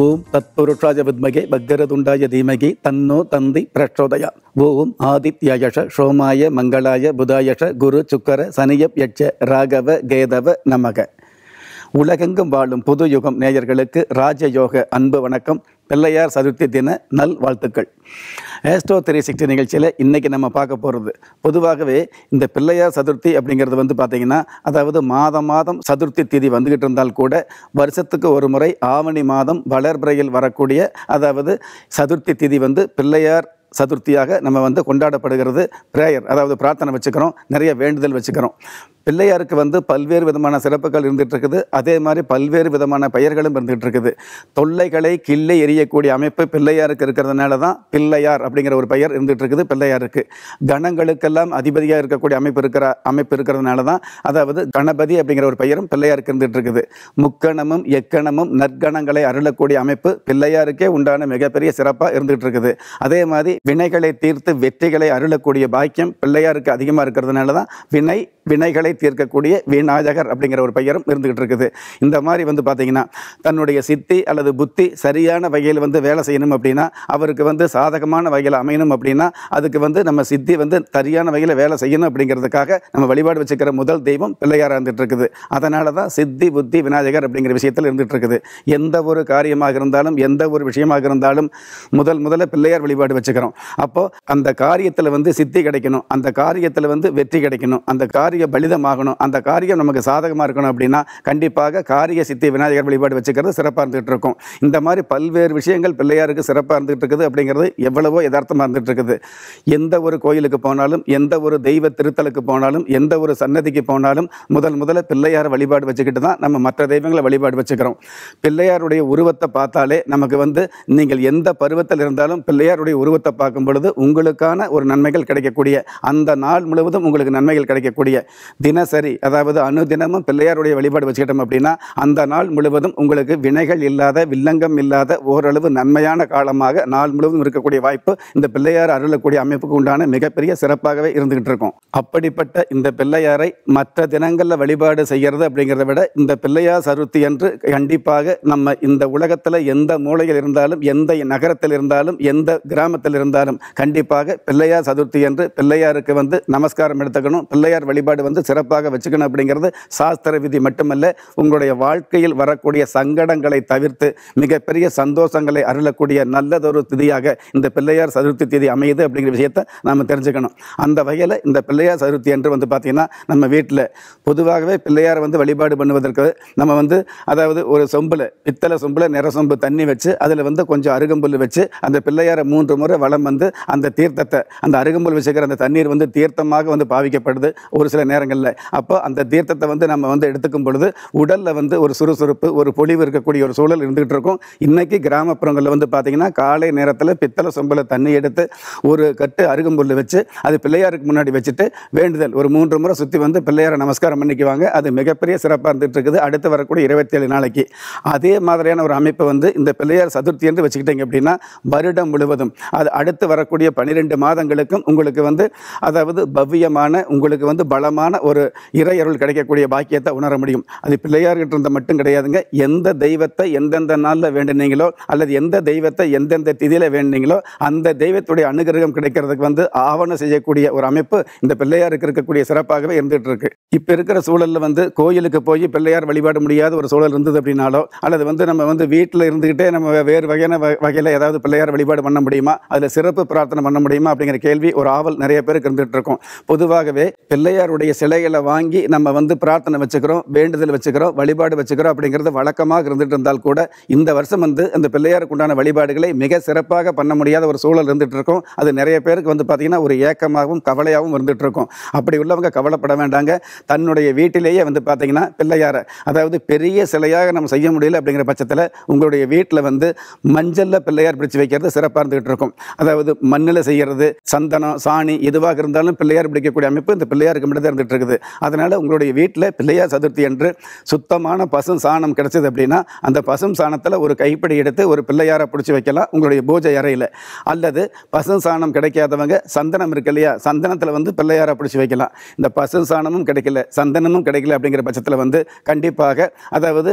ஓம் தத்புருஷாய வித்மகே பக்கரதுண்டாய தீமகி தன்னோ தந்தி பிரச்சோதயா ஓம் ஆதித்யயஷ சோமாய மங்களாய புதாயஷ குரு சுக்கர சனியப் யட்ச ராகவ கேதவ நமக உலகெங்கும் வாழும் புது யுகம் நேயர்களுக்கு ராஜயோக அன்பு வணக்கம் பிள்ளையார் சதுர்த்தி தின நல் வாழ்த்துக்கள் ஏஸ்டோ த்ரீ சிக்ஸ்டி நிகழ்ச்சியில் இன்றைக்கி நம்ம பார்க்க போகிறது பொதுவாகவே இந்த பிள்ளையார் சதுர்த்தி அப்படிங்கிறது வந்து பார்த்திங்கன்னா அதாவது மாதம் மாதம் சதுர்த்தி திதி வந்துக்கிட்டு இருந்தால் கூட வருஷத்துக்கு ஒரு முறை ஆவணி மாதம் வளர்பிறையில் வரக்கூடிய அதாவது சதுர்த்தி திதி வந்து பிள்ளையார் சதுர்த்தியாக நம்ம வந்து கொண்டாடப்படுகிறது பிரேயர் அதாவது பிரார்த்தனை வச்சுக்கிறோம் நிறைய வேண்டுதல் வச்சுக்கிறோம் பிள்ளையாருக்கு வந்து பல்வேறு விதமான சிறப்புகள் இருந்துகிட்டு இருக்குது அதே மாதிரி பல்வேறு விதமான பெயர்களும் இருந்துகிட்டு இருக்குது தொல்லைகளை கிள்ளை எரியக்கூடிய அமைப்பு பிள்ளையாருக்கு இருக்கிறதுனால தான் பிள்ளையார் அப்படிங்கிற ஒரு பெயர் இருந்துகிட்டு இருக்குது பிள்ளையாருக்கு கணங்களுக்கெல்லாம் அதிபதியாக இருக்கக்கூடிய அமைப்பு இருக்கிற அமைப்பு இருக்கிறதுனால தான் அதாவது கணபதி அப்படிங்கிற ஒரு பெயரும் பிள்ளையாருக்கு இருந்துகிட்டு இருக்குது முக்கணமும் எக்கணமும் நற்கணங்களை அருளக்கூடிய அமைப்பு பிள்ளையாருக்கே உண்டான மிகப்பெரிய சிறப்பாக இருந்துகிட்டு இருக்குது அதே மாதிரி வினைகளை தீர்த்து வெற்றிகளை அருளக்கூடிய பாக்கியம் பிள்ளையாருக்கு அதிகமாக இருக்கிறதுனால தான் வினை வினைகளை தீர்க்கக்கூடிய விநாயகர் அப்படிங்கிற ஒரு பெயரும் இருந்துகிட்டு இருக்குது இந்த மாதிரி வந்து பார்த்திங்கன்னா தன்னுடைய சித்தி அல்லது புத்தி சரியான வகையில் வந்து வேலை செய்யணும் அப்படின்னா அவருக்கு வந்து சாதகமான வகையில் அமையணும் அப்படின்னா அதுக்கு வந்து நம்ம சித்தி வந்து சரியான வகையில் வேலை செய்யணும் அப்படிங்கிறதுக்காக நம்ம வழிபாடு வச்சுக்கிற முதல் தெய்வம் பிள்ளையாராக இருந்துகிட்டு இருக்குது அதனால தான் சித்தி புத்தி விநாயகர் அப்படிங்கிற விஷயத்தில் இருந்துகிட்டு இருக்குது எந்த ஒரு காரியமாக இருந்தாலும் எந்த ஒரு விஷயமாக இருந்தாலும் முதல் முதல்ல பிள்ளையார் வழிபாடு வச்சுக்கிறோம் அப்போது அந்த காரியத்தில் வந்து சித்தி கிடைக்கணும் அந்த காரியத்தில் வந்து வெற்றி கிடைக்கணும் அந்த காரியம் பலிதமாகணும் அந்த காரியம் நமக்கு சாதகமாக இருக்கணும் அப்படின்னா கண்டிப்பாக காரிய சித்தி விநாயகர் வழிபாடு வச்சுக்கிறது சிறப்பாக இருந்துகிட்டு இருக்கும் இந்த மாதிரி பல்வேறு விஷயங்கள் பிள்ளையாருக்கு சிறப்பாக இருந்துகிட்டு இருக்குது அப்படிங்கிறது எவ்வளவோ யதார்த்தமாக இருந்துகிட்டு இருக்குது எந்த ஒரு கோயிலுக்கு போனாலும் எந்த ஒரு தெய்வ திருத்தலுக்கு போனாலும் எந்த ஒரு சன்னதிக்கு போனாலும் முதல் முதல்ல பிள்ளையார் வழிபாடு வச்சுக்கிட்டு தான் நம்ம மற்ற தெய்வங்களை வழிபாடு வச்சுக்கிறோம் பிள்ளையாருடைய உருவத்தை பார்த்தாலே நமக்கு வந்து நீங்கள் எந்த பருவத்தில் இருந்தாலும் பிள்ளையாருடைய உருவத்தை பார்க்கும் பொழுது உங்களுக்கான ஒரு நன்மைகள் கிடைக்கக்கூடிய அந்த நாள் முழுவதும் உங்களுக்கு நன்மைகள் கிடைக்கக்கூடிய தினசரி அதாவது அனுதினமும் பிள்ளையாருடைய வழிபாடு வச்சுக்கிட்டோம் அப்படின்னா அந்த நாள் முழுவதும் உங்களுக்கு வினைகள் இல்லாத வில்லங்கம் இல்லாத ஓரளவு நன்மையான காலமாக நாள் முழுவதும் இருக்கக்கூடிய வாய்ப்பு இந்த பிள்ளையார் அருளக்கூடிய அமைப்புக்கு உண்டான மிகப்பெரிய சிறப்பாகவே இருந்துகிட்டு இருக்கும் அப்படிப்பட்ட இந்த பிள்ளையாரை மற்ற தினங்களில் வழிபாடு செய்கிறது அப்படிங்கிறத விட இந்த பிள்ளையார் சருத்தி என்று கண்டிப்பாக நம்ம இந்த உலகத்தில் எந்த மூலையில் இருந்தாலும் எந்த நகரத்தில் இருந்தாலும் எந்த கிராமத்தில் இருந்தாலும் இருந்தாலும் கண்டிப்பாக பிள்ளையார் சதுர்த்தி என்று பிள்ளையாருக்கு வந்து நமஸ்காரம் எடுத்துக்கணும் பிள்ளையார் வழிபாடு வந்து சிறப்பாக வச்சுக்கணும் அப்படிங்கிறது சாஸ்திர விதி மட்டுமல்ல உங்களுடைய வாழ்க்கையில் வரக்கூடிய சங்கடங்களை தவிர்த்து மிகப்பெரிய சந்தோஷங்களை அருளக்கூடிய நல்லதொரு திதியாக இந்த பிள்ளையார் சதுர்த்தி திதி அமையுது அப்படிங்கிற விஷயத்தை நாம் தெரிஞ்சுக்கணும் அந்த வகையில் இந்த பிள்ளையார் சதுர்த்தி என்று வந்து பார்த்திங்கன்னா நம்ம வீட்டில் பொதுவாகவே பிள்ளையார் வந்து வழிபாடு பண்ணுவதற்கு நம்ம வந்து அதாவது ஒரு சொம்பில் பித்தளை சொம்பில் நிற சொம்பு தண்ணி வச்சு அதில் வந்து கொஞ்சம் அருகம்புல் வச்சு அந்த பிள்ளையாரை மூன்று முறை வள இடம் வந்து அந்த தீர்த்தத்தை அந்த அருகம்புல் விசேகர் அந்த தண்ணீர் வந்து தீர்த்தமாக வந்து பாவிக்கப்படுது ஒரு சில நேரங்களில் அப்போ அந்த தீர்த்தத்தை வந்து நம்ம வந்து எடுத்துக்கும் பொழுது உடலில் வந்து ஒரு சுறுசுறுப்பு ஒரு பொழிவு இருக்கக்கூடிய ஒரு சூழல் இருந்துகிட்டு இருக்கும் இன்னைக்கு கிராமப்புறங்களில் வந்து பார்த்தீங்கன்னா காலை நேரத்தில் பித்தளை சொம்பில் தண்ணி எடுத்து ஒரு கட்டு அருகம்புல் வச்சு அது பிள்ளையாருக்கு முன்னாடி வச்சுட்டு வேண்டுதல் ஒரு மூன்று முறை சுற்றி வந்து பிள்ளையாரை நமஸ்காரம் பண்ணிக்குவாங்க அது மிகப்பெரிய சிறப்பாக இருந்துகிட்டு இருக்குது அடுத்து வரக்கூடிய இருபத்தேழு நாளைக்கு அதே மாதிரியான ஒரு அமைப்பை வந்து இந்த பிள்ளையார் சதுர்த்தி என்று வச்சுக்கிட்டீங்க அப்படின்னா வருடம் முழுவதும் அது அடுத்து வரக்கூடிய பனிரெண்டு மாதங்களுக்கும் உங்களுக்கு வந்து அதாவது பவ்யமான உங்களுக்கு வந்து பலமான ஒரு இறையருள் கிடைக்கக்கூடிய பாக்கியத்தை உணர முடியும் அது பிள்ளையார்கிட்ட இருந்த மட்டும் கிடையாதுங்க எந்த தெய்வத்தை எந்தெந்த நாளில் வேண்டினீங்களோ அல்லது எந்த தெய்வத்தை எந்தெந்த திதியில் வேண்டினீங்களோ அந்த தெய்வத்துடைய அனுகிரகம் கிடைக்கிறதுக்கு வந்து ஆவணம் செய்யக்கூடிய ஒரு அமைப்பு இந்த பிள்ளையாருக்கு இருக்கக்கூடிய சிறப்பாகவே இருந்துகிட்டு இருக்கு இப்போ இருக்கிற சூழலில் வந்து கோயிலுக்கு போய் பிள்ளையார் வழிபாடு முடியாத ஒரு சூழல் இருந்தது அப்படின்னாலோ அல்லது வந்து நம்ம வந்து வீட்டில் இருந்துக்கிட்டே நம்ம வேறு வகையான வகையில் ஏதாவது பிள்ளையார் வழிபாடு பண்ண முடியுமா அதில் சிறப்பு பிரார்த்தனை பண்ண முடியுமா அப்படிங்கிற கேள்வி ஒரு ஆவல் நிறைய பேருக்கு இருந்துகிட்டு இருக்கோம் பொதுவாகவே பிள்ளையாருடைய சிலைகளை வாங்கி நம்ம வந்து பிரார்த்தனை வச்சுக்கிறோம் வேண்டுதல் வச்சுக்கிறோம் வழிபாடு வச்சுக்கிறோம் அப்படிங்கிறது வழக்கமாக இருந்துகிட்டு இருந்தால் கூட இந்த வருஷம் வந்து அந்த பிள்ளையாருக்கு உண்டான வழிபாடுகளை மிக சிறப்பாக பண்ண முடியாத ஒரு சூழல் இருந்துட்டு இருக்கும் அது நிறைய பேருக்கு வந்து பார்த்தீங்கன்னா ஒரு ஏக்கமாகவும் கவலையாகவும் இருந்துட்டு இருக்கும் அப்படி உள்ளவங்க கவலைப்பட வேண்டாங்க தன்னுடைய வீட்டிலேயே வந்து பார்த்திங்கன்னா பிள்ளையாரை அதாவது பெரிய சிலையாக நம்ம செய்ய முடியல அப்படிங்கிற பட்சத்தில் உங்களுடைய வீட்டில் வந்து மஞ்சளில் பிள்ளையார் பிடிச்சு வைக்கிறது சிறப்பாக இருந்துகிட்டு இருக்கும் அதாவது மண்ணில் செய்கிறது சந்தனம் சாணி எதுவாக இருந்தாலும் பிள்ளையார் பிடிக்கக்கூடிய அமைப்பு இந்த பிள்ளையாருக்கு மட்டும் தான் இருந்துகிட்டு இருக்குது அதனால் உங்களுடைய வீட்டில் பிள்ளையார் சதுர்த்தி என்று சுத்தமான பசும் சாணம் கிடைச்சது அப்படின்னா அந்த பசும் சாணத்தில் ஒரு கைப்படி எடுத்து ஒரு பிள்ளையாரை பிடிச்சி வைக்கலாம் உங்களுடைய பூஜை அறையில் அல்லது பசும் சாணம் கிடைக்காதவங்க சந்தனம் இருக்கு இல்லையா சந்தனத்தில் வந்து பிள்ளையாரை பிடிச்சி வைக்கலாம் இந்த பசும் சாணமும் கிடைக்கல சந்தனமும் கிடைக்கல அப்படிங்கிற பட்சத்தில் வந்து கண்டிப்பாக அதாவது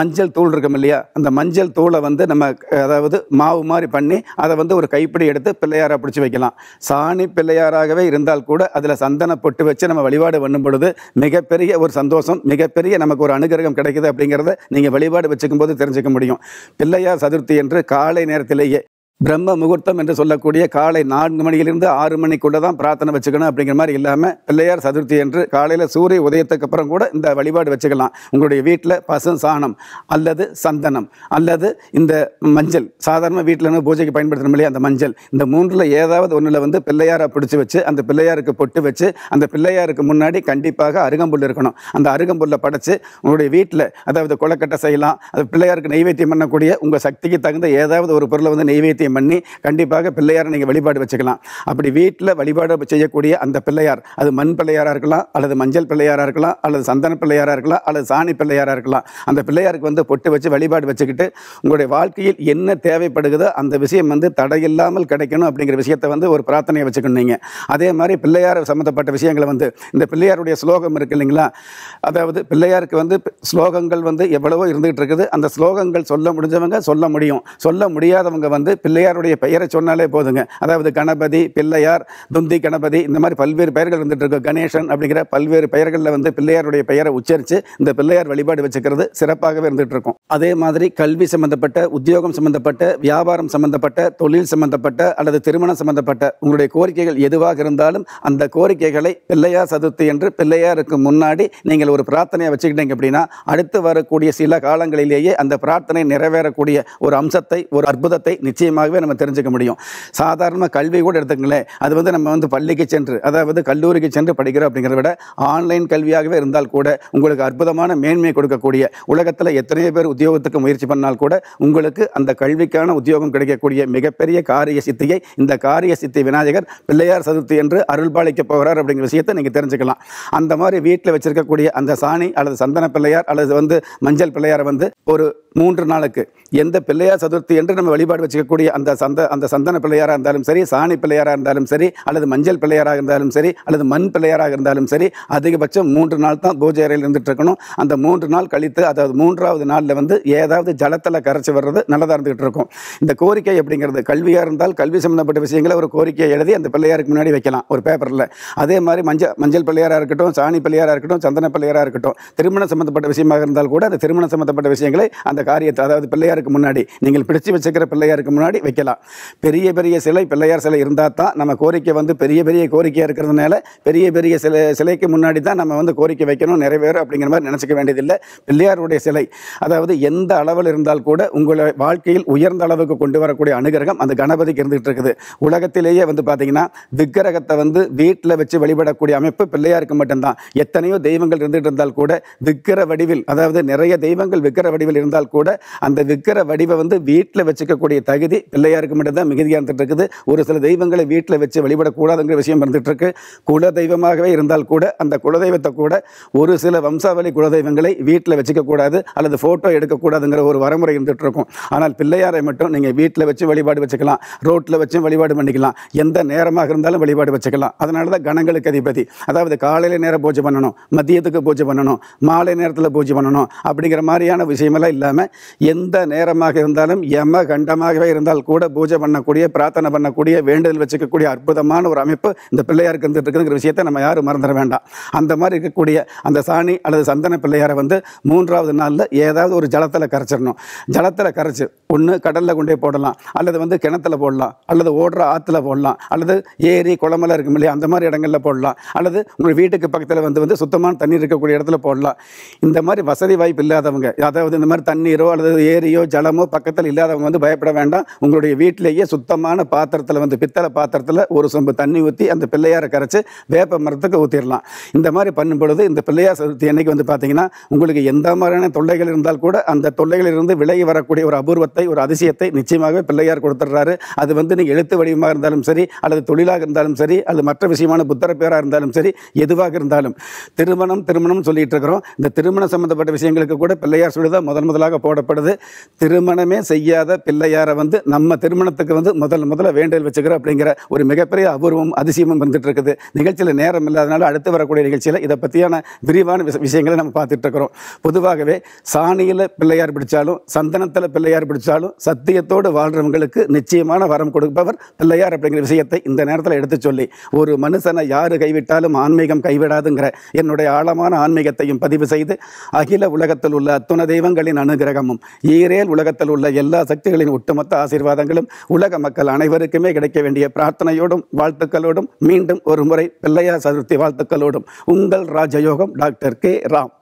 மஞ்சள் தூள் இருக்கும் இல்லையா அந்த மஞ்சள் தூளை வந்து நம்ம அதாவது மாவு மாதிரி பண்ணி அதை வந்து ஒரு கைப்பிடி எடுத்து பிள்ளையாரை பிடிச்சி வைக்கலாம் சாணி பிள்ளையாராகவே இருந்தால் கூட அதில் சந்தன பொட்டு வச்சு நம்ம வழிபாடு பண்ணும் பொழுது மிகப்பெரிய ஒரு சந்தோஷம் மிகப்பெரிய நமக்கு ஒரு அனுகிரகம் கிடைக்குது அப்படிங்கிறத நீங்கள் வழிபாடு வச்சுக்கும் போது தெரிஞ்சுக்க முடியும் பிள்ளையார் சதுர்த்தி என்று காலை நேரத்திலேயே பிரம்ம முகூர்த்தம் என்று சொல்லக்கூடிய காலை நான்கு மணியிலிருந்து ஆறு மணிக்குள்ளே தான் பிரார்த்தனை வச்சுக்கணும் அப்படிங்கிற மாதிரி இல்லாமல் பிள்ளையார் சதுர்த்தி என்று காலையில் சூரிய உதயத்துக்கு அப்புறம் கூட இந்த வழிபாடு வச்சுக்கலாம் உங்களுடைய வீட்டில் பசு சாணம் அல்லது சந்தனம் அல்லது இந்த மஞ்சள் சாதாரண வீட்டில் பூஜைக்கு பயன்படுத்தணும் இல்லையா அந்த மஞ்சள் இந்த மூன்றில் ஏதாவது ஒன்றில் வந்து பிள்ளையாரை பிடிச்சி வச்சு அந்த பிள்ளையாருக்கு பொட்டு வச்சு அந்த பிள்ளையாருக்கு முன்னாடி கண்டிப்பாக அருகம்புல் இருக்கணும் அந்த அருகம்புல்லை படைச்சு உங்களுடைய வீட்டில் அதாவது கொலக்கட்டை செய்யலாம் அது பிள்ளையாருக்கு நெய்வேத்தியம் பண்ணக்கூடிய உங்கள் சக்திக்கு தகுந்த ஏதாவது ஒரு பொருளை வந்து நெய்வேத்தியம் நிச்சயம் பண்ணி கண்டிப்பாக பிள்ளையாரை நீங்கள் வழிபாடு வச்சுக்கலாம் அப்படி வீட்டில் வழிபாடு செய்யக்கூடிய அந்த பிள்ளையார் அது மண் பிள்ளையாராக இருக்கலாம் அல்லது மஞ்சள் பிள்ளையாராக இருக்கலாம் அல்லது சந்தன பிள்ளையாராக இருக்கலாம் அல்லது சாணி பிள்ளையாராக இருக்கலாம் அந்த பிள்ளையாருக்கு வந்து பொட்டு வச்சு வழிபாடு வச்சுக்கிட்டு உங்களுடைய வாழ்க்கையில் என்ன தேவைப்படுகிறதோ அந்த விஷயம் வந்து தடையில்லாமல் கிடைக்கணும் அப்படிங்கிற விஷயத்தை வந்து ஒரு பிரார்த்தனையை வச்சுக்கணும் நீங்கள் அதே மாதிரி பிள்ளையார் சம்மந்தப்பட்ட விஷயங்களை வந்து இந்த பிள்ளையாருடைய ஸ்லோகம் இருக்குது இல்லைங்களா அதாவது பிள்ளையாருக்கு வந்து ஸ்லோகங்கள் வந்து எவ்வளவோ இருந்துகிட்டு இருக்குது அந்த ஸ்லோகங்கள் சொல்ல முடிஞ்சவங்க சொல்ல முடியும் சொல்ல முடியாதவங்க வந்து பிள்ளை பிள்ளையாருடைய பெயரை சொன்னாலே போதுங்க அதாவது கணபதி பிள்ளையார் துந்தி கணபதி இந்த மாதிரி பல்வேறு பெயர்கள் வந்துட்டு இருக்கு கணேசன் அப்படிங்கிற பல்வேறு பெயர்களில் வந்து பிள்ளையாருடைய பெயரை உச்சரித்து இந்த பிள்ளையார் வழிபாடு வச்சுக்கிறது சிறப்பாகவே இருந்துட்டு இருக்கும் அதே மாதிரி கல்வி சம்பந்தப்பட்ட உத்தியோகம் சம்பந்தப்பட்ட வியாபாரம் சம்பந்தப்பட்ட தொழில் சம்பந்தப்பட்ட அல்லது திருமணம் சம்பந்தப்பட்ட உங்களுடைய கோரிக்கைகள் எதுவாக இருந்தாலும் அந்த கோரிக்கைகளை பிள்ளையார் சதுர்த்தி என்று பிள்ளையாருக்கு முன்னாடி நீங்கள் ஒரு பிரார்த்தனையை வச்சுக்கிட்டீங்க அப்படின்னா அடுத்து வரக்கூடிய சில காலங்களிலேயே அந்த பிரார்த்தனை நிறைவேறக்கூடிய ஒரு அம்சத்தை ஒரு அற்புதத்தை நிச்சயமாக மூலமாகவே நம்ம தெரிஞ்சுக்க முடியும் சாதாரணமாக கல்வி கூட எடுத்துக்கங்களேன் அது வந்து நம்ம வந்து பள்ளிக்கு சென்று அதாவது கல்லூரிக்கு சென்று படிக்கிறோம் அப்படிங்கிறத விட ஆன்லைன் கல்வியாகவே இருந்தால் கூட உங்களுக்கு அற்புதமான மேன்மை கொடுக்கக்கூடிய உலகத்தில் எத்தனையோ பேர் உத்தியோகத்துக்கு முயற்சி பண்ணால் கூட உங்களுக்கு அந்த கல்விக்கான உத்தியோகம் கிடைக்கக்கூடிய மிகப்பெரிய காரிய சித்தியை இந்த காரிய சித்தி விநாயகர் பிள்ளையார் சதுர்த்தி என்று அருள்பாலிக்க போகிறார் அப்படிங்கிற விஷயத்தை நீங்கள் தெரிஞ்சுக்கலாம் அந்த மாதிரி வீட்டில் வச்சிருக்கக்கூடிய அந்த சாணி அல்லது சந்தன பிள்ளையார் அல்லது வந்து மஞ்சள் பிள்ளையார் வந்து ஒரு மூன்று நாளுக்கு எந்த பிள்ளையார் சதுர்த்தி என்று நம்ம வழிபாடு வச்சுக்கக்கூடிய அந்த சந்த அந்த சந்தன பிள்ளையாராக இருந்தாலும் சரி சாணி பிள்ளையாராக இருந்தாலும் சரி அல்லது மஞ்சள் பிள்ளையாராக இருந்தாலும் சரி அல்லது மண் பிள்ளையாராக இருந்தாலும் சரி அதிகபட்சம் மூன்று நாள் தான் பூஜை அறையில் இருந்துட்டு இருக்கணும் அந்த மூன்று நாள் கழித்து அதாவது மூன்றாவது நாளில் வந்து ஏதாவது ஜலத்தில் கரைச்சி வர்றது நல்லதாக இருந்துகிட்டு இருக்கும் இந்த கோரிக்கை அப்படிங்கிறது கல்வியாக இருந்தால் கல்வி சம்மந்தப்பட்ட விஷயங்களை ஒரு கோரிக்கையை எழுதி அந்த பிள்ளையாருக்கு முன்னாடி வைக்கலாம் ஒரு பேப்பரில் அதே மாதிரி மஞ்சள் மஞ்சள் பிள்ளையாராக இருக்கட்டும் சாணி பிள்ளையாராக இருக்கட்டும் சந்தன பிள்ளையாராக இருக்கட்டும் திருமணம் சம்மந்தப்பட்ட விஷயமாக இருந்தால் கூட அந்த திருமணம் சம்மந்தப்பட்ட விஷயங்களை அந்த காரியத்தை அதாவது பிள்ளையாருக்கு முன்னாடி நீங்கள் பிடிச்சு வச்சுக்கிற பிள்ளையாருக்கு முன்னாடி வைக்கலாம் பெரிய பெரிய சிலை பிள்ளையார் சிலை இருந்தால் தான் நம்ம கோரிக்கை வந்து பெரிய பெரிய கோரிக்கையாக இருக்கிறதுனால பெரிய பெரிய சிலை சிலைக்கு முன்னாடி தான் நம்ம வந்து கோரிக்கை வைக்கணும் நிறைவேறும் அப்படிங்கிற மாதிரி நினச்சிக்க வேண்டியதில்லை பிள்ளையாருடைய சிலை அதாவது எந்த அளவில் இருந்தால் கூட உங்களை வாழ்க்கையில் உயர்ந்த அளவுக்கு கொண்டு வரக்கூடிய அனுகிரகம் அந்த கணபதிக்கு இருந்துகிட்டு இருக்குது உலகத்திலேயே வந்து பார்த்திங்கன்னா விக்கிரகத்தை வந்து வீட்டில் வச்சு வழிபடக்கூடிய அமைப்பு பிள்ளையாருக்கு மட்டும்தான் எத்தனையோ தெய்வங்கள் இருந்துகிட்டு இருந்தால் கூட விக்கிர வடிவில் அதாவது நிறைய தெய்வங்கள் விக்கிர வடிவில் இருந்தால் கூட அந்த விக்கிர வடிவை வந்து வீட்டில் வச்சுக்கக்கூடிய தகுதி பிள்ளையாருக்கு மட்டும்தான் மிகுதியாக இருந்துட்டு இருக்குது ஒரு சில தெய்வங்களை வீட்டில் வச்சு வழிபடக்கூடாதுங்கிற விஷயம் இருந்துகிட்ருக்கு குல தெய்வமாகவே இருந்தால் கூட அந்த குலதெய்வத்தை கூட ஒரு சில வம்சாவளி குலதெய்வங்களை வீட்டில் வச்சுக்கக்கூடாது அல்லது ஃபோட்டோ எடுக்கக்கூடாதுங்கிற ஒரு வரமுறை இருந்துகிட்டு இருக்கும் ஆனால் பிள்ளையாரை மட்டும் நீங்கள் வீட்டில் வச்சு வழிபாடு வச்சுக்கலாம் ரோட்டில் வச்சும் வழிபாடு பண்ணிக்கலாம் எந்த நேரமாக இருந்தாலும் வழிபாடு வச்சுக்கலாம் அதனால தான் கணங்களுக்கு அதிபதி அதாவது காலையில் நேரம் பூஜை பண்ணணும் மதியத்துக்கு பூஜை பண்ணணும் மாலை நேரத்தில் பூஜை பண்ணணும் அப்படிங்கிற மாதிரியான விஷயமெல்லாம் இல்லாமல் எந்த நேரமாக இருந்தாலும் எம கண்டமாகவே இருந்தால் முட்டாள் கூட பூஜை பண்ணக்கூடிய பிரார்த்தனை பண்ணக்கூடிய வேண்டுதல் வச்சுக்கக்கூடிய அற்புதமான ஒரு அமைப்பு இந்த பிள்ளையாருக்கு இருந்துட்டு விஷயத்தை நம்ம யாரும் மறந்துட வேண்டாம் அந்த மாதிரி இருக்கக்கூடிய அந்த சாணி அல்லது சந்தன பிள்ளையாரை வந்து மூன்றாவது நாளில் ஏதாவது ஒரு ஜலத்தில் கரைச்சிடணும் ஜலத்தில் கரைச்சி ஒன்று கடலில் கொண்டே போடலாம் அல்லது வந்து கிணத்துல போடலாம் அல்லது ஓடுற ஆற்றுல போடலாம் அல்லது ஏரி குளமெல்லாம் இருக்கும் இல்லையா அந்த மாதிரி இடங்களில் போடலாம் அல்லது உங்கள் வீட்டுக்கு பக்கத்தில் வந்து வந்து சுத்தமான தண்ணி இருக்கக்கூடிய இடத்துல போடலாம் இந்த மாதிரி வசதி வாய்ப்பு இல்லாதவங்க அதாவது இந்த மாதிரி தண்ணீரோ அல்லது ஏரியோ ஜலமோ பக்கத்தில் இல்லாதவங்க வந்து பயப்பட வேண்டாம் உங்களுடைய வீட்டிலேயே சுத்தமான பாத்திரத்தில் வந்து பித்தளை பாத்திரத்தில் ஒரு சொம்பு தண்ணி ஊற்றி அந்த பிள்ளையாரை கரைச்சி வேப்ப மரத்துக்கு ஊற்றிடலாம் இந்த மாதிரி பண்ணும் பொழுது இந்த பிள்ளையார் சதுர்த்தி அன்னைக்கு வந்து பார்த்தீங்கன்னா உங்களுக்கு எந்த மாதிரியான தொல்லைகள் இருந்தால் கூட அந்த தொல்லைகளிலிருந்து விலகி வரக்கூடிய ஒரு அபூர்வத்தை ஒரு அதிசயத்தை நிச்சயமாகவே பிள்ளையார் கொடுத்துட்றாரு அது வந்து நீங்கள் எழுத்து வடிவமாக இருந்தாலும் சரி அல்லது தொழிலாக இருந்தாலும் சரி அல்லது மற்ற விஷயமான புத்தர பேராக இருந்தாலும் சரி எதுவாக இருந்தாலும் திருமணம் திருமணம் சொல்லிட்டு இருக்கிறோம் இந்த திருமணம் சம்மந்தப்பட்ட விஷயங்களுக்கு கூட பிள்ளையார் சொல்லிதான் முதன் முதலாக போடப்படுது திருமணமே செய்யாத பிள்ளையாரை வந்து நம்ம திருமணத்துக்கு வந்து முதல் முதல்ல வேண்டல் வச்சுக்கிறோம் அப்படிங்கிற ஒரு மிகப்பெரிய அபூர்வம் அதிசயமும் வந்துட்டு இருக்குது நிகழ்ச்சியில் நேரம் இல்லாதனால அடுத்து வரக்கூடிய நிகழ்ச்சியில் இதை பற்றியான விரிவான விஷயங்களை நம்ம பார்த்துட்டு இருக்கிறோம் பொதுவாகவே சாணியில் பிள்ளையார் பிடிச்சாலும் சந்தனத்தில் பிள்ளையார் பிடிச்சாலும் சத்தியத்தோடு வாழ்கிறவங்களுக்கு நிச்சயமான வரம் கொடுப்பவர் பிள்ளையார் அப்படிங்கிற விஷயத்தை இந்த நேரத்தில் எடுத்து சொல்லி ஒரு மனுஷனை யார் கைவிட்டாலும் ஆன்மீகம் கைவிடாதுங்கிற என்னுடைய ஆழமான ஆன்மீகத்தையும் பதிவு செய்து அகில உலகத்தில் உள்ள அத்துண தெய்வங்களின் அனுகிரகமும் ஈரேல் உலகத்தில் உள்ள எல்லா சக்திகளின் ஒட்டுமொத்த ஆசீர்வாதம் ஆசீர்வாதங்களும் உலக மக்கள் அனைவருக்குமே கிடைக்க வேண்டிய பிரார்த்தனையோடும் வாழ்த்துக்களோடும் மீண்டும் ஒரு முறை பிள்ளையா சதுர்த்தி வாழ்த்துக்களோடும் உங்கள் ராஜயோகம் டாக்டர் கே ராம்